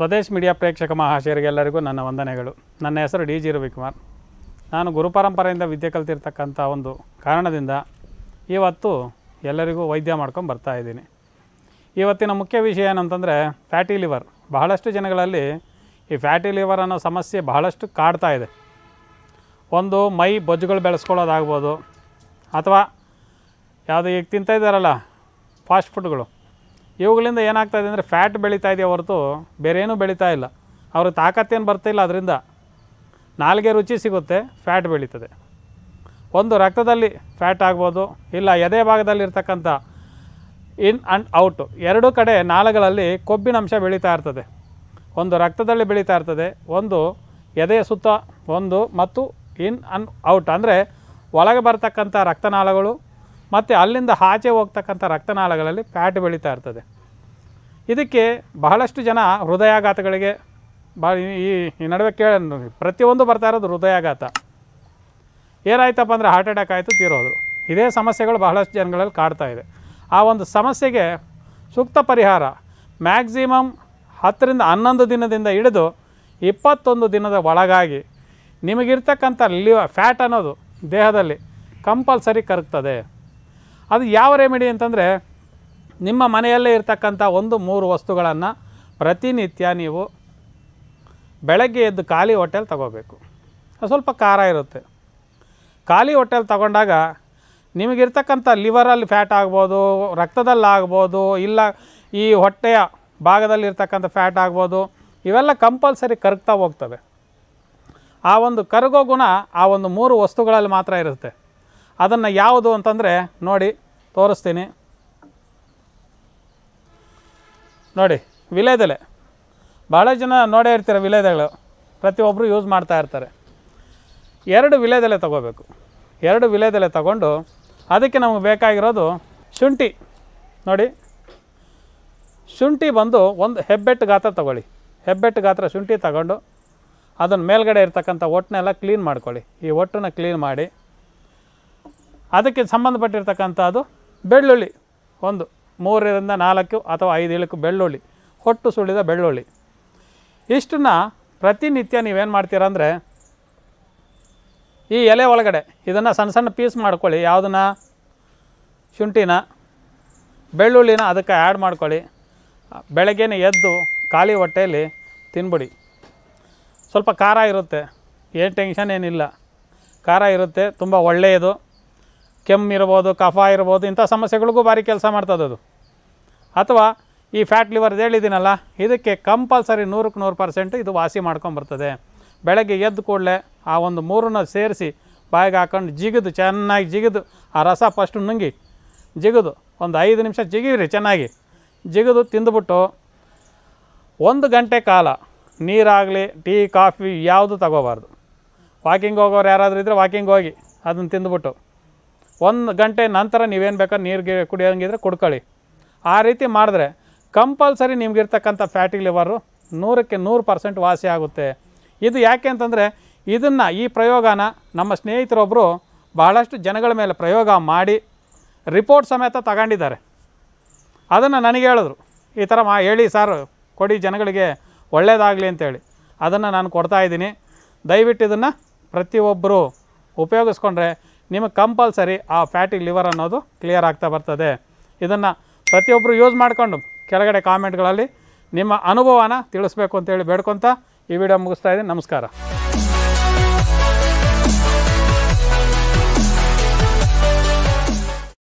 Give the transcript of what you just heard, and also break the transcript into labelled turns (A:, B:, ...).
A: Swadesh media ಪ್ರೇಕ್ಷಕ ಮಹಾಶಯರಿಗೆಲ್ಲರಿಗೂ ನನ್ನ ವಂದನೆಗಳು ನನ್ನ ಹೆಸರು ಡಿ ಜಿ ರವಿಕುಮಾರ್ ನಾನು ಗುರುಪರಂಪರೆಯಿಂದ ವಿದ್ಯೆ ಕಲ್ತಿರ್ತಕ್ಕಂಥ ಒಂದು ಕಾರಣದಿಂದ ಇವತ್ತು ಎಲ್ಲರಿಗೂ ವೈದ್ಯ ಮಾಡ್ಕೊಂಡು ಬರ್ತಾ ಇದ್ದೀನಿ ಇವತ್ತಿನ ಮುಖ್ಯ ವಿಷಯ ಏನಂತಂದರೆ ಫ್ಯಾಟಿ ಲಿವರ್ ಬಹಳಷ್ಟು ಜನಗಳಲ್ಲಿ ಈ ಫ್ಯಾಟಿ ಲಿವರ್ ಅನ್ನೋ ಸಮಸ್ಯೆ ಬಹಳಷ್ಟು ಕಾಡ್ತಾ ಇದೆ ಒಂದು ಮೈ ಬೊಜ್ಜುಗಳು ಬೆಳೆಸ್ಕೊಳ್ಳೋದಾಗ್ಬೋದು ಅಥವಾ ಯಾವುದು ಈಗ ತಿಂತಾಯಿದ್ದಾರಲ್ಲ ಫಾಸ್ಟ್ ಫುಡ್ಗಳು ಇವುಗಳಿಂದ ಏನಾಗ್ತಾಯಿದೆ ಅಂದರೆ ಫ್ಯಾಟ್ ಬೆಳೀತಾ ಇದೆಯಾ ಹೊರತು ಬೇರೇನೂ ಬೆಳೀತಾ ಇಲ್ಲ ಅವ್ರಿಗೆ ತಾಕತ್ತೇನು ಬರ್ತಿಲ್ಲ ಅದರಿಂದ ನಾಲ್ಗೆ ರುಚಿ ಸಿಗುತ್ತೆ ಫ್ಯಾಟ್ ಬೆಳೀತದೆ ಒಂದು ರಕ್ತದಲ್ಲಿ ಫ್ಯಾಟ್ ಆಗ್ಬೋದು ಇಲ್ಲ ಎದೆ ಭಾಗದಲ್ಲಿರ್ತಕ್ಕಂಥ ಇನ್ ಆ್ಯಂಡ್ ಔಟು ಎರಡೂ ಕಡೆ ನಾಳಗಳಲ್ಲಿ ಕೊಬ್ಬಿನಂಶ ಬೆಳೀತಾ ಇರ್ತದೆ ಒಂದು ರಕ್ತದಲ್ಲಿ ಬೆಳೀತಾ ಇರ್ತದೆ ಒಂದು ಎದೆಯ ಸುತ್ತ ಒಂದು ಮತ್ತು ಇನ್ ಆ್ಯಂಡ್ ಔಟ್ ಅಂದರೆ ಒಳಗೆ ಬರ್ತಕ್ಕಂಥ ರಕ್ತನಾಳಗಳು ಮತ್ತು ಅಲ್ಲಿಂದ ಆಚೆ ಹೋಗ್ತಕ್ಕಂಥ ರಕ್ತನಾಳಗಳಲ್ಲಿ ಫ್ಯಾಟ್ ಬೆಳೀತಾ ಇರ್ತದೆ ಇದಕ್ಕೆ ಬಹಳಷ್ಟು ಜನ ಹೃದಯಾಘಾತಗಳಿಗೆ ಬಾ ಈ ಈ ನಡುವೆ ಕೇಳ ಪ್ರತಿಯೊಂದು ಬರ್ತಾ ಇರೋದು ಹೃದಯಾಘಾತ ಏನಾಯ್ತಪ್ಪ ಅಂದರೆ ಹಾರ್ಟ್ ಅಟ್ಯಾಕ್ ಆಯಿತು ತೀರೋದು ಇದೇ ಸಮಸ್ಯೆಗಳು ಬಹಳಷ್ಟು ಜನಗಳಲ್ಲಿ ಕಾಡ್ತಾ ಇದೆ ಆ ಒಂದು ಸಮಸ್ಯೆಗೆ ಸೂಕ್ತ ಪರಿಹಾರ ಮ್ಯಾಕ್ಸಿಮಮ್ ಹತ್ತರಿಂದ ಹನ್ನೊಂದು ದಿನದಿಂದ ಹಿಡಿದು ಇಪ್ಪತ್ತೊಂದು ದಿನದ ಒಳಗಾಗಿ ನಿಮಗಿರ್ತಕ್ಕಂಥ ಲಿವ ಫ್ಯಾಟ್ ಅನ್ನೋದು ದೇಹದಲ್ಲಿ ಕಂಪಲ್ಸರಿ ಕರಗ್ತದೆ ಅದು ಯಾವ ರೆಮಿಡಿ ಅಂತಂದರೆ ನಿಮ್ಮ ಮನೆಯಲ್ಲೇ ಇರ್ತಕ್ಕಂಥ ಒಂದು ಮೂರು ವಸ್ತುಗಳನ್ನು ಪ್ರತಿನಿತ್ಯ ನೀವು ಬೆಳಗ್ಗೆ ಎದ್ದು ಖಾಲಿ ಹೊಟ್ಟೆಲಿ ತಗೋಬೇಕು ಸ್ವಲ್ಪ ಖಾರ ಇರುತ್ತೆ ಖಾಲಿ ಹೊಟ್ಟೆಲಿ ತಗೊಂಡಾಗ ನಿಮಗಿರ್ತಕ್ಕಂಥ ಲಿವರಲ್ಲಿ ಫ್ಯಾಟ್ ಆಗ್ಬೋದು ರಕ್ತದಲ್ಲಿ ಇಲ್ಲ ಈ ಹೊಟ್ಟೆಯ ಭಾಗದಲ್ಲಿರ್ತಕ್ಕಂಥ ಫ್ಯಾಟ್ ಆಗ್ಬೋದು ಇವೆಲ್ಲ ಕಂಪಲ್ಸರಿ ಕರಗ್ತಾ ಹೋಗ್ತವೆ ಆ ಒಂದು ಕರಗೋ ಗುಣ ಆ ಒಂದು ಮೂರು ವಸ್ತುಗಳಲ್ಲಿ ಮಾತ್ರ ಇರುತ್ತೆ ಅದನ್ನು ಯಾವುದು ಅಂತಂದರೆ ನೋಡಿ ತೋರಿಸ್ತೀನಿ ನೋಡಿ ವಿಲೇದೆಲೆ ಭಾಳ ಜನ ನೋಡೇ ಇರ್ತೀರ ವಿಲೇದೆಗಳು ಪ್ರತಿಯೊಬ್ಬರು ಯೂಸ್ ಮಾಡ್ತಾ ಇರ್ತಾರೆ ಎರಡು ವಿಲೇದೆಲೆ ತಗೋಬೇಕು ಎರಡು ವಿಲೇದೆಲೆ ತಗೊಂಡು ಅದಕ್ಕೆ ನಮಗೆ ಬೇಕಾಗಿರೋದು ಶುಂಠಿ ನೋಡಿ ಶುಂಠಿ ಬಂದು ಒಂದು ಹೆಬ್ಬೆಟ್ಟು ಗಾತ್ರ ತಗೊಳ್ಳಿ ಹೆಬ್ಬೆಟ್ಟು ಗಾತ್ರ ಶುಂಠಿ ತಗೊಂಡು ಅದನ್ನು ಮೇಲ್ಗಡೆ ಇರ್ತಕ್ಕಂಥ ಒಟ್ಟನ್ನೆಲ್ಲ ಕ್ಲೀನ್ ಮಾಡ್ಕೊಳ್ಳಿ ಈ ಒಟ್ಟನ್ನು ಕ್ಲೀನ್ ಮಾಡಿ ಅದಕ್ಕೆ ಸಂಬಂಧಪಟ್ಟಿರ್ತಕ್ಕಂಥದ್ದು ಬೆಳ್ಳುಳ್ಳಿ ಒಂದು ಮೂರರಿಂದ ನಾಲ್ಕು ಅಥವಾ ಐದು ಇಳಕು ಬೆಳ್ಳುಳ್ಳಿ ಹೊಟ್ಟು ಸುಳಿದ ಬೆಳ್ಳುಳ್ಳಿ ಇಷ್ಟನ್ನ ಪ್ರತಿನಿತ್ಯ ನೀವೇನು ಮಾಡ್ತೀರಂದರೆ ಈ ಎಲೆ ಒಳಗಡೆ ಇದನ್ನು ಸಣ್ಣ ಸಣ್ಣ ಪೀಸ್ ಮಾಡ್ಕೊಳ್ಳಿ ಯಾವುದನ್ನ ಶುಂಠಿನ ಬೆಳ್ಳುಳ್ಳಿನ ಅದಕ್ಕೆ ಆ್ಯಡ್ ಮಾಡ್ಕೊಳ್ಳಿ ಬೆಳಗ್ಗೆನೇ ಎದ್ದು ಖಾಲಿ ಹೊಟ್ಟೆಯಲ್ಲಿ ತಿನ್ಬಿಡಿ ಸ್ವಲ್ಪ ಖಾರ ಇರುತ್ತೆ ಏನು ಟೆನ್ಷನ್ ಏನಿಲ್ಲ ಖಾರ ಇರುತ್ತೆ ತುಂಬ ಒಳ್ಳೆಯದು ಇರ್ಬೋದು ಕಫ ಇರ್ಬೋದು ಇಂಥ ಸಮಸ್ಯೆಗಳಿಗೂ ಭಾರಿ ಕೆಲಸ ಮಾಡ್ತದದು ಅಥವಾ ಈ ಫ್ಯಾಟ್ ಲಿವರ್ ಹೇಳಿದ್ದೀನಲ್ಲ ಇದಕ್ಕೆ ಕಂಪಲ್ಸರಿ ನೂರಕ್ಕೆ ನೂರು ಪರ್ಸೆಂಟ್ ಇದು ವಾಸಿ ಮಾಡ್ಕೊಂಬರ್ತದೆ ಬೆಳಗ್ಗೆ ಎದ್ದು ಕೂಡಲೇ ಆ ಒಂದು ಮೂರನ್ನ ಸೇರಿಸಿ ಬಾಯಿಗೆ ಹಾಕೊಂಡು ಜಿಗಿದು ಚೆನ್ನಾಗಿ ಜಿಗಿದು ಆ ರಸ ಫಸ್ಟ್ ನುಂಗಿ ಜಿಗಿದು ಒಂದು ಐದು ನಿಮಿಷ ಜಿಗಿರಿ ಚೆನ್ನಾಗಿ ಜಿಗಿದು ತಿಂದುಬಿಟ್ಟು ಒಂದು ಗಂಟೆ ಕಾಲ ನೀರಾಗಲಿ ಟೀ ಕಾಫಿ ಯಾವುದು ತಗೋಬಾರ್ದು ವಾಕಿಂಗ್ ಹೋಗೋರು ಯಾರಾದರೂ ಇದ್ದರೆ ವಾಕಿಂಗ್ ಹೋಗಿ ಅದನ್ನು ತಿಂದುಬಿಟ್ಟು ಒಂದು ಗಂಟೆ ನಂತರ ನೀವೇನು ಬೇಕಾದ್ರೆ ನೀರಿಗೆ ಕುಡಿಯೋಂಗಿದ್ರೆ ಕುಡ್ಕೊಳ್ಳಿ ಆ ರೀತಿ ಮಾಡಿದ್ರೆ ಕಂಪಲ್ಸರಿ ನಿಮಗಿರ್ತಕ್ಕಂಥ ಫ್ಯಾಟಿ ಲಿವರು ನೂರಕ್ಕೆ ನೂರು ಪರ್ಸೆಂಟ್ ವಾಸಿ ಆಗುತ್ತೆ ಇದು ಯಾಕೆ ಅಂತಂದರೆ ಇದನ್ನು ಈ ಪ್ರಯೋಗನ ನಮ್ಮ ಸ್ನೇಹಿತರೊಬ್ಬರು ಬಹಳಷ್ಟು ಜನಗಳ ಮೇಲೆ ಪ್ರಯೋಗ ಮಾಡಿ ರಿಪೋರ್ಟ್ ಸಮೇತ ತಗೊಂಡಿದ್ದಾರೆ ಅದನ್ನು ನನಗೆ ಹೇಳಿದ್ರು ಈ ಥರ ಮಾ ಹೇಳಿ ಸರ್ ಕೊಡಿ ಜನಗಳಿಗೆ ಒಳ್ಳೆಯದಾಗಲಿ ಅಂತೇಳಿ ಅದನ್ನು ನಾನು ಕೊಡ್ತಾಯಿದ್ದೀನಿ ದಯವಿಟ್ಟು ಇದನ್ನು ಪ್ರತಿಯೊಬ್ಬರು ಉಪಯೋಗಿಸ್ಕೊಂಡ್ರೆ ನಿಮಗೆ ಕಂಪಲ್ಸರಿ ಆ ಫ್ಯಾಟಿ ಲಿವರ್ ಅನ್ನೋದು ಕ್ಲಿಯರ್ ಆಗ್ತಾ ಬರ್ತದೆ ಇದನ್ನು ಪ್ರತಿಯೊಬ್ಬರು ಯೂಸ್ ಮಾಡಿಕೊಂಡು ಕೆಳಗಡೆ ಕಾಮೆಂಟ್ಗಳಲ್ಲಿ ನಿಮ್ಮ ಅನುಭವನ ತಿಳಿಸ್ಬೇಕು ಅಂತೇಳಿ ಬೇಡ್ಕೊತ ಈ ವಿಡಿಯೋ ಮುಗಿಸ್ತಾ ಇದ್ದೀನಿ ನಮಸ್ಕಾರ